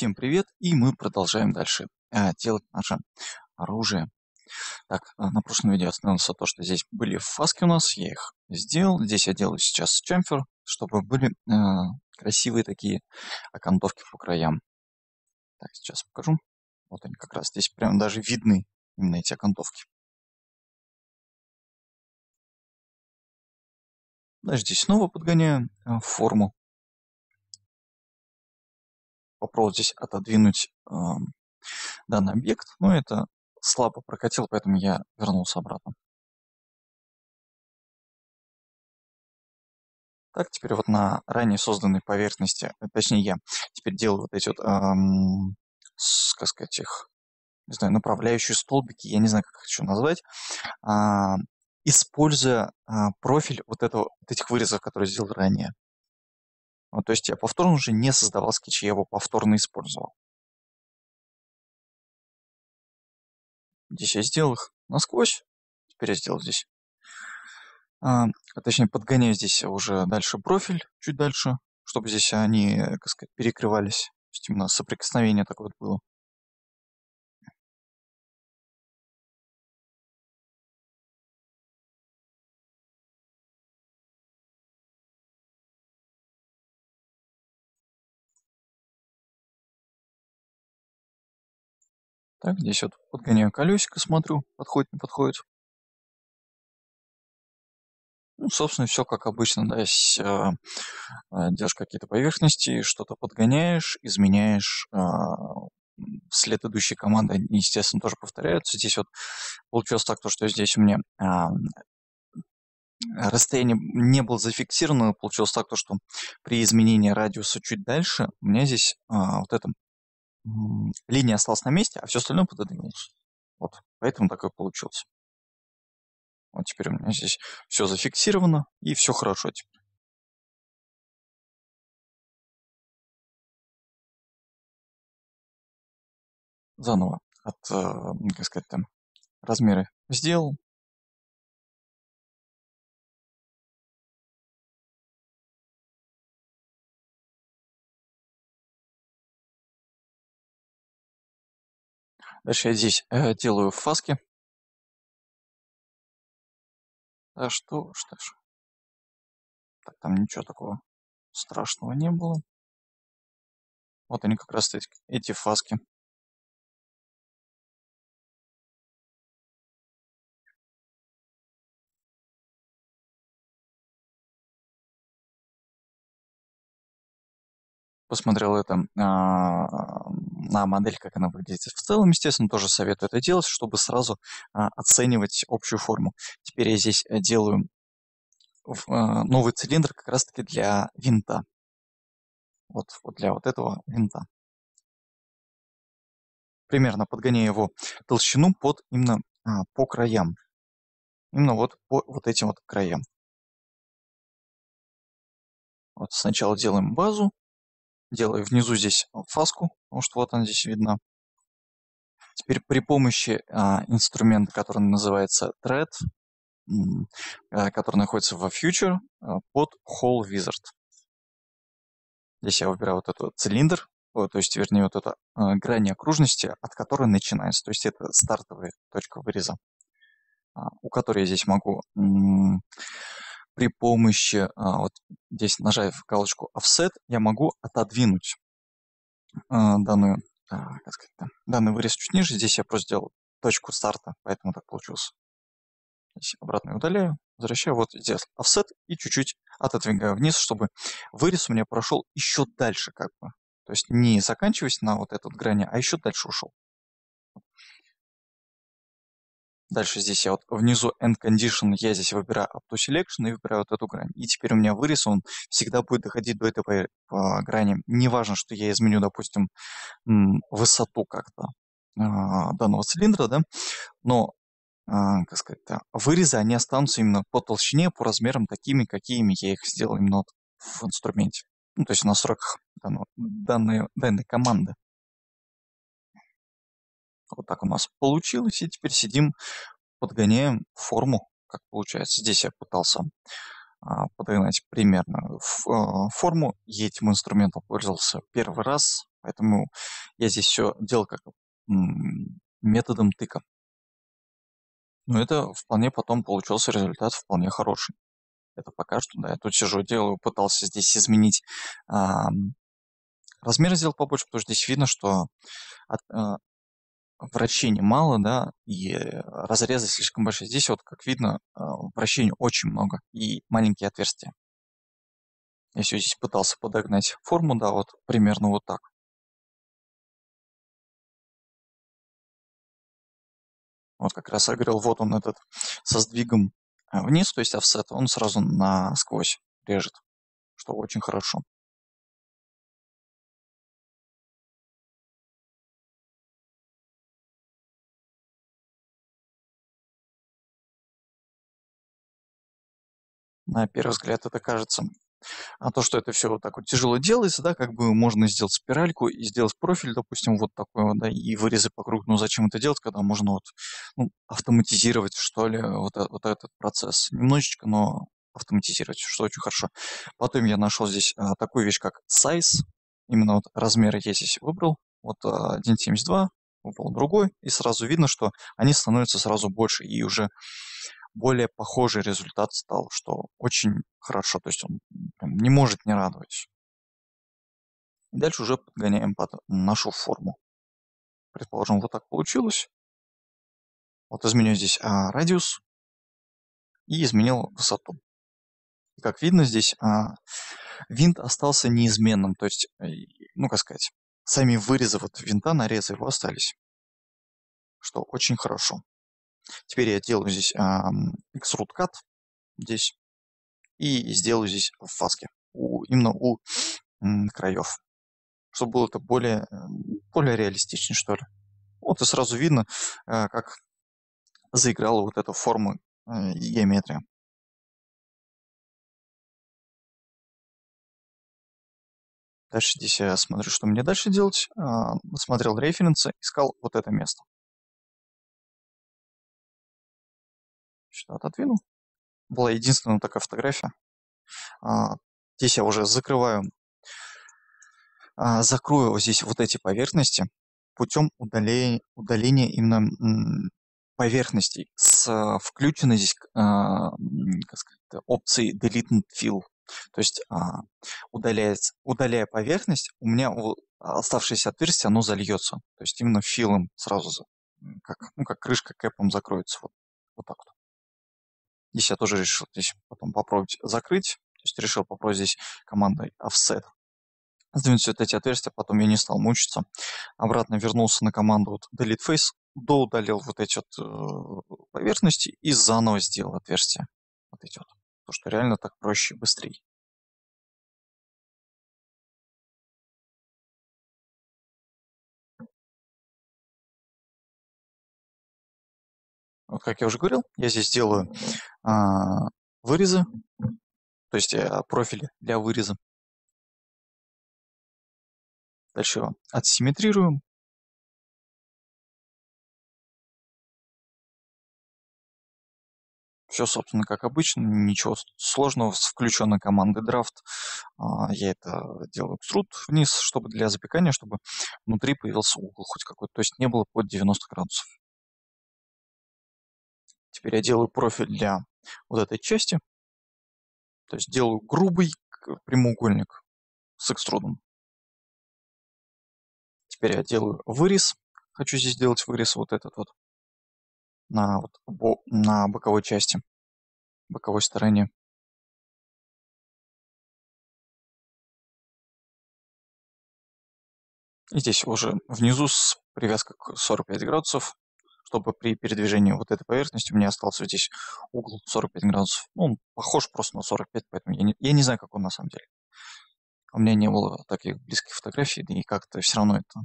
Всем привет, и мы продолжаем дальше э, делать наше оружие. Так, э, на прошлом видео остановился то, что здесь были фаски у нас, я их сделал. Здесь я делаю сейчас чемфер, чтобы были э, красивые такие окантовки по краям. Так, сейчас покажу. Вот они как раз здесь прям даже видны, именно эти окантовки. Значит, здесь снова подгоняю э, форму попробовал здесь отодвинуть э, данный объект, но ну, это слабо прокатило, поэтому я вернулся обратно. Так, теперь вот на ранее созданной поверхности, э, точнее я теперь делаю вот эти вот, эм, как сказать, их, не знаю, направляющие столбики, я не знаю, как их еще назвать, э, используя э, профиль вот, этого, вот этих вырезов, которые сделал ранее. Ну, то есть я повторно уже не создавал скетчи, я его повторно использовал. Здесь я сделал их насквозь. Теперь я сделал здесь. А, а точнее, подгоняю здесь уже дальше профиль, чуть дальше, чтобы здесь они, э, как сказать, перекрывались. То есть именно соприкосновение такое вот было. Так, здесь вот подгоняю колесико, смотрю, подходит, не подходит. Ну, собственно, все как обычно, да, с, э, э держишь какие-то поверхности, что-то подгоняешь, изменяешь, э, след идущей команды, естественно, тоже повторяются. Здесь вот получилось так, то, что здесь у меня э, расстояние не было зафиксировано, получилось так, то, что при изменении радиуса чуть дальше у меня здесь э, вот эта линия осталась на месте, а все остальное пододвинулось. Вот, поэтому такое получилось. Вот теперь у меня здесь все зафиксировано, и все хорошо теперь. Заново от, э, как сказать, там, размеры сделал, Дальше я здесь э, делаю фаски. Да что что ж, Так, там ничего такого страшного не было. Вот они как раз эти, эти фаски. посмотрел это а, на модель, как она выглядит. В целом, естественно, тоже советую это делать, чтобы сразу а, оценивать общую форму. Теперь я здесь э, делаю а, новый цилиндр как раз-таки для винта. Вот, вот для вот этого винта. Примерно подгоняю его толщину под именно а, по краям. Именно вот по вот этим вот краям. Вот сначала делаем базу, делаю внизу здесь фаску, потому что вот она здесь видна. Теперь при помощи а, инструмента, который называется thread, а, который находится во future, а, под whole wizard. Здесь я выбираю вот этот цилиндр, то есть, вернее, вот эту э, а, грань окружности, от которой начинается. То есть это стартовая точка выреза, у которой я здесь могу при помощи, а, вот здесь нажав галочку Offset, я могу отодвинуть а, данную, а, как сказать, данный вырез чуть ниже. Здесь я просто сделал точку старта, поэтому так получилось. Здесь обратно удаляю, возвращаю, вот здесь Offset и чуть-чуть отодвигаю вниз, чтобы вырез у меня прошел еще дальше как бы. То есть не заканчиваясь на вот этот грани, а еще дальше ушел. Дальше здесь я вот внизу End Condition, я здесь выбираю Auto Selection и выбираю вот эту грань. И теперь у меня вырез, он всегда будет доходить до этой по, по грани. Неважно, что я изменю, допустим, высоту как-то э, данного цилиндра, да, но Uh, как сказать, да, вырезы, они останутся именно по толщине, по размерам такими, какими я их сделал именно вот в инструменте. Ну, то есть в настройках данного, данной, данной команды. Вот так у нас получилось, и теперь сидим, подгоняем форму, как получается. Здесь я пытался а, подогнать примерно а, форму. Я этим инструментом пользовался первый раз, поэтому я здесь все делал как методом тыка. Но это вполне потом получился результат вполне хороший. Это пока что, да, я тут сижу, делаю, пытался здесь изменить а, размер, сделал побольше, потому что здесь видно, что от, а, врачей немало, да, и разрезы слишком большие. Здесь вот, как видно, э, вращений очень много и маленькие отверстия. Я все здесь пытался подогнать форму, да, вот примерно вот так. Вот как раз я говорил, вот он этот со сдвигом э, вниз, то есть офсет, он сразу насквозь режет, что очень хорошо. на первый взгляд это кажется. А то, что это все вот так вот тяжело делается, да, как бы можно сделать спиральку и сделать профиль, допустим, вот такой вот, да, и вырезы по кругу. но зачем это делать, когда можно вот ну, автоматизировать, что ли, вот, э, вот этот процесс. Немножечко, но автоматизировать, что очень хорошо. Потом я нашел здесь а, такую вещь, как size. Именно вот размеры я здесь выбрал. Вот а, 1.72, выбрал другой, и сразу видно, что они становятся сразу больше, и уже более похожий результат стал, что очень хорошо, то есть он не может не радовать. дальше уже подгоняем под нашу форму. Предположим, вот так получилось. Вот изменю здесь а, радиус и изменил высоту. как видно, здесь а, винт остался неизменным. То есть, э, ну как сказать, сами вырезы вот винта, нарезы его остались. Что очень хорошо. Теперь я делаю здесь xroot cut здесь и сделаю здесь в фаске, у, именно у краев, чтобы было это более, более реалистичнее что ли. Вот и сразу видно, э, как заиграла вот эта форма э, и геометрия. Дальше здесь я смотрю, что мне дальше делать. А, смотрел референсы, искал вот это место. отодвинул. Была единственная такая фотография. А, здесь я уже закрываю, а, закрою здесь вот эти поверхности путем удаления, удаления именно поверхностей с а, включенной здесь как сказать, опцией Delete Fill. То есть удаляется, удаляя поверхность, у меня оставшееся отверстие, оно зальется. То есть именно филом сразу, как, ну, как крышка кэпом закроется. Вот, вот так вот. Здесь я тоже решил здесь потом попробовать закрыть. То есть решил попробовать здесь командой offset. Сдвинуть вот эти отверстия, потом я не стал мучиться. Обратно вернулся на команду вот delete face, доудалил вот эти вот э, поверхности и заново сделал отверстие. Вот эти вот. Потому что реально так проще и быстрее. Вот как я уже говорил, я здесь делаю а, вырезы, то есть э, профили для выреза. Дальше его отсимметрируем. Все, собственно, как обычно, ничего сложного, включена команда драфт. Я это делаю экструд вниз, чтобы для запекания, чтобы внутри появился угол хоть какой-то, то есть не было под 90 градусов. Теперь я делаю профиль для вот этой части. То есть делаю грубый прямоугольник с экструдом. Теперь я делаю вырез. Хочу здесь сделать вырез вот этот вот на, вот, бо, на боковой части, боковой стороне. И здесь уже внизу с привязкой к 45 градусов чтобы при передвижении вот этой поверхности у меня остался здесь угол 45 градусов. Ну, он похож просто на 45, поэтому я не, я не знаю, как он на самом деле. У меня не было таких близких фотографий, и как-то все равно это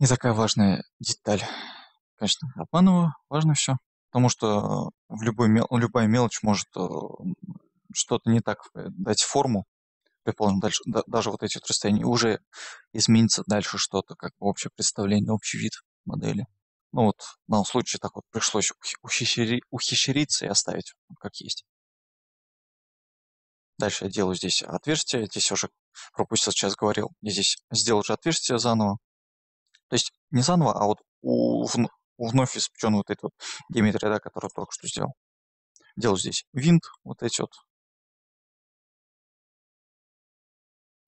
не такая важная деталь. Конечно, обманываю, важно все. Потому что в любой, любая мелочь может э, что-то не так дать форму, предположим, дальше, да, даже вот эти вот расстояния, уже изменится дальше что-то, как общее представление, общий вид модели. Ну вот, на случай так вот пришлось ухищри, ухищриться и оставить как есть. Дальше я делаю здесь отверстие. Здесь уже пропустил, сейчас говорил. Я здесь сделал же отверстие заново. То есть не заново, а вот у, у вновь испеченного вот этот вот геометрии, да, который только что сделал. Делаю здесь винт, вот эти вот.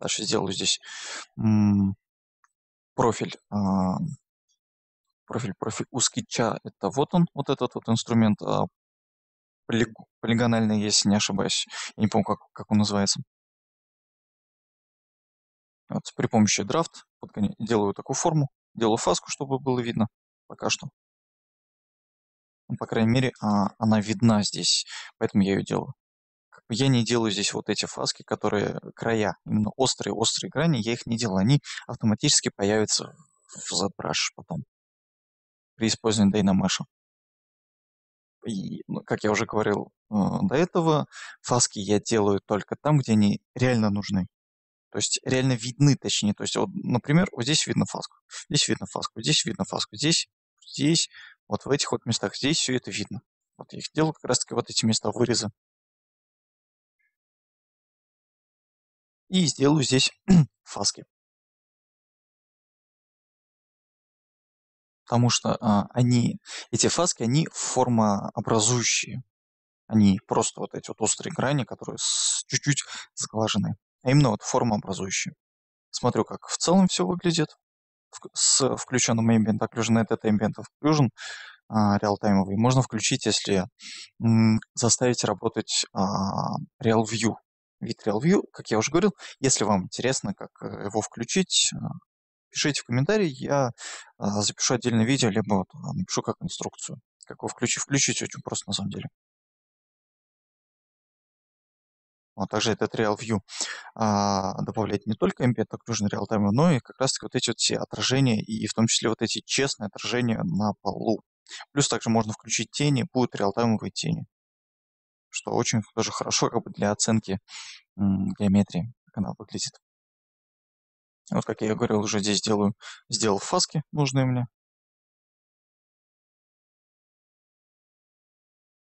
Дальше сделаю здесь профиль а, профиль, профиль узкий ча, это вот он, вот этот вот инструмент, а полиг, полигональный, если не ошибаюсь, я не помню, как, как он называется. Вот, при помощи драфт подгоня... делаю такую форму, делаю фаску, чтобы было видно пока что. Ну, по крайней мере, а, она видна здесь, поэтому я ее делаю. я не делаю здесь вот эти фаски, которые края, именно острые-острые грани, я их не делаю. Они автоматически появятся в ZBrush потом преиспользования Dynamash. И, ну, как я уже говорил э, до этого, фаски я делаю только там, где они реально нужны. То есть реально видны, точнее. То есть, вот, например, вот здесь видно фаску, здесь видно фаску, здесь видно фаску, здесь, здесь, вот в этих вот местах, здесь все это видно. Вот я их делаю как раз-таки вот эти места выреза. И сделаю здесь фаски. потому что а, они, эти фаски, они формообразующие. Они просто вот эти вот острые грани, которые чуть-чуть сглажены. А именно вот формообразующие. Смотрю, как в целом все выглядит. В, с включенным ambient occlusion, этот ambient occlusion а, реалтаймовый можно включить, если м, заставить работать а, RealView. Вид RealView, как я уже говорил, если вам интересно, как э, его включить, а, пишите в комментарии, я а, запишу отдельное видео, либо а, напишу как инструкцию. Как его включить, включить очень просто на самом деле. Вот, также этот Real View а, добавляет не только Embed Occlusion а Real Time, но и как раз таки вот эти вот все отражения, и в том числе вот эти честные отражения на полу. Плюс также можно включить тени, будут реалтаймовые тени, что очень тоже хорошо как бы для оценки геометрии, как она выглядит. Вот, как я говорил, уже здесь делаю, сделал фаски нужные мне.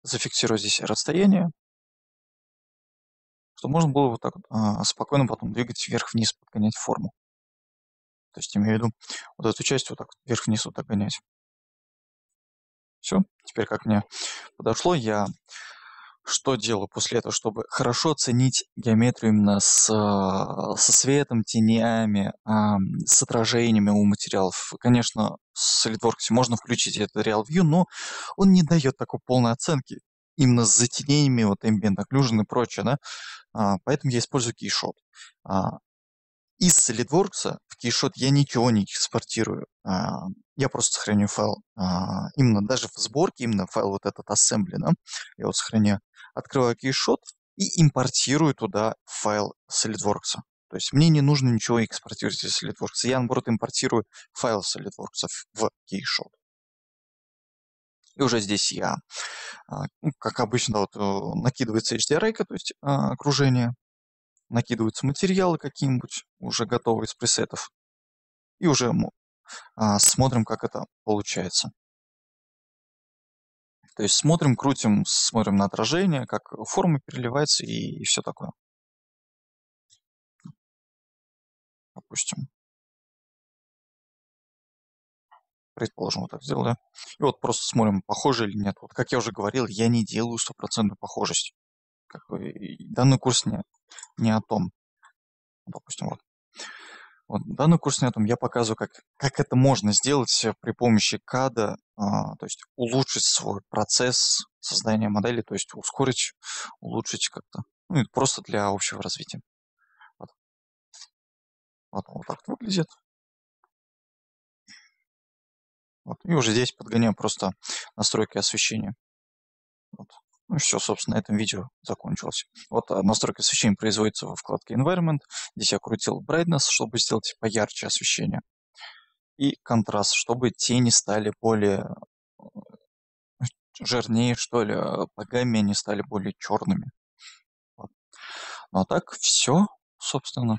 Зафиксирую здесь расстояние, чтобы можно было вот так а, спокойно потом двигать вверх-вниз, подгонять форму. То есть имею в виду вот эту часть вот так вверх-вниз вот так гонять. Все, теперь как мне подошло, я что делаю после этого, чтобы хорошо оценить геометрию именно с, а, со светом, тенями, с отражениями у материалов. Конечно, с SolidWorks можно включить этот Real View, но он не дает такой полной оценки именно с затенениями, вот ambient occlusion и прочее, да, а, поэтому я использую KeyShot. А, из SolidWorks в KeyShot я ничего не экспортирую. Я просто сохраню файл, именно даже в сборке, именно файл вот этот ассембли, да, я вот сохраняю открываю кейшот и импортирую туда файл SolidWorks. То есть мне не нужно ничего экспортировать из SolidWorks. Я, наоборот, импортирую файл SolidWorks в кейшот. И уже здесь я, а, ну, как обычно, вот, э, накидывается HDRI, то есть а, окружение, накидываются материалы какие-нибудь, уже готовые из пресетов. И уже а, смотрим, как это получается. То есть смотрим, крутим, смотрим на отражение, как форма переливается и, и все такое. Допустим. Предположим, вот так сделали. И вот просто смотрим, похоже или нет. Вот как я уже говорил, я не делаю стопроцентную похожесть. Как бы, данный курс не, не о том. Допустим, вот вот данный курс на этом я показываю, как, как это можно сделать э, при помощи КАДа, а, то есть улучшить свой процесс создания модели, то есть ускорить, улучшить как-то. Ну, и просто для общего развития. Вот, вот, вот так выглядит. Вот. И уже здесь подгоняем просто настройки освещения. Вот. Ну все, собственно, это видео закончилось. Вот а, настройка освещения производится во вкладке Environment. Здесь я крутил Brightness, чтобы сделать поярче освещение. И контраст, чтобы тени стали более э, жирнее, что ли, а богами они стали более черными. Вот. Ну а так все, собственно.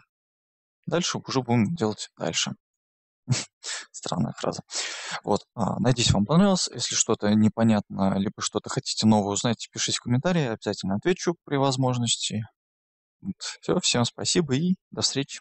Дальше уже будем делать дальше. Странная фраза. Вот. А, надеюсь, вам понравилось. Если что-то непонятно, либо что-то хотите новое узнать, пишите в комментарии, обязательно отвечу при возможности. Вот. Все, всем спасибо и до встречи.